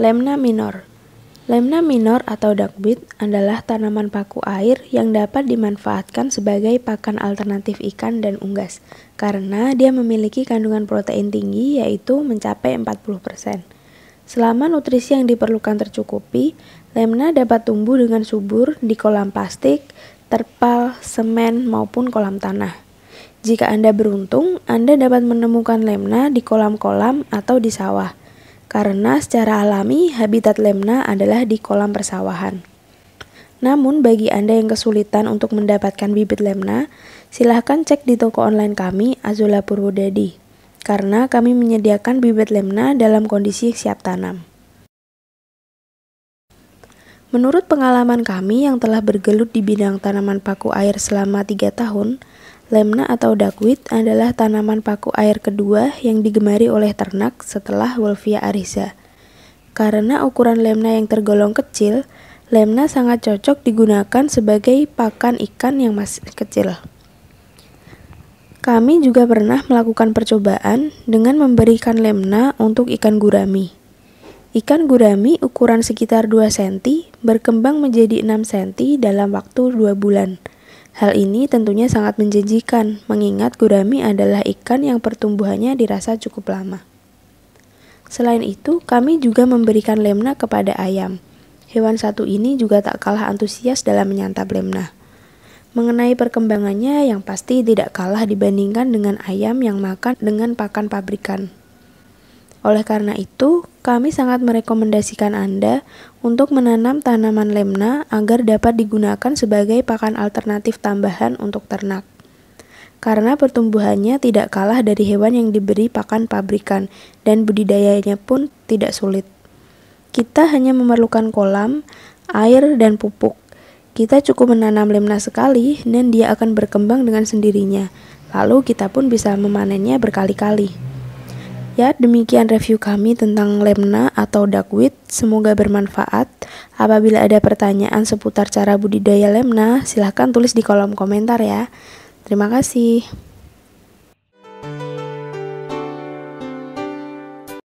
Lemna minor Lemna minor atau duckweed adalah tanaman paku air yang dapat dimanfaatkan sebagai pakan alternatif ikan dan unggas karena dia memiliki kandungan protein tinggi yaitu mencapai 40%. Selama nutrisi yang diperlukan tercukupi, lemna dapat tumbuh dengan subur di kolam plastik, terpal, semen, maupun kolam tanah. Jika Anda beruntung, Anda dapat menemukan lemna di kolam-kolam atau di sawah karena secara alami habitat lemna adalah di kolam persawahan. Namun bagi Anda yang kesulitan untuk mendapatkan bibit lemna, silahkan cek di toko online kami Azula Purwodadi, karena kami menyediakan bibit lemna dalam kondisi siap tanam. Menurut pengalaman kami yang telah bergelut di bidang tanaman paku air selama 3 tahun, Lemna atau duckweed adalah tanaman paku air kedua yang digemari oleh ternak setelah Wolfia arisa. Karena ukuran lemna yang tergolong kecil, lemna sangat cocok digunakan sebagai pakan ikan yang masih kecil. Kami juga pernah melakukan percobaan dengan memberikan lemna untuk ikan gurami. Ikan gurami ukuran sekitar 2 cm berkembang menjadi 6 cm dalam waktu 2 bulan Hal ini tentunya sangat menjanjikan, mengingat gurami adalah ikan yang pertumbuhannya dirasa cukup lama. Selain itu, kami juga memberikan lemna kepada ayam. Hewan satu ini juga tak kalah antusias dalam menyantap lemna. Mengenai perkembangannya yang pasti tidak kalah dibandingkan dengan ayam yang makan dengan pakan pabrikan. Oleh karena itu, kami sangat merekomendasikan Anda untuk menanam tanaman lemna agar dapat digunakan sebagai pakan alternatif tambahan untuk ternak. Karena pertumbuhannya tidak kalah dari hewan yang diberi pakan pabrikan dan budidayanya pun tidak sulit. Kita hanya memerlukan kolam, air, dan pupuk. Kita cukup menanam lemna sekali dan dia akan berkembang dengan sendirinya. Lalu kita pun bisa memanennya berkali-kali. Ya, demikian review kami tentang lemna atau duckweed. Semoga bermanfaat. Apabila ada pertanyaan seputar cara budidaya lemna, silahkan tulis di kolom komentar ya. Terima kasih.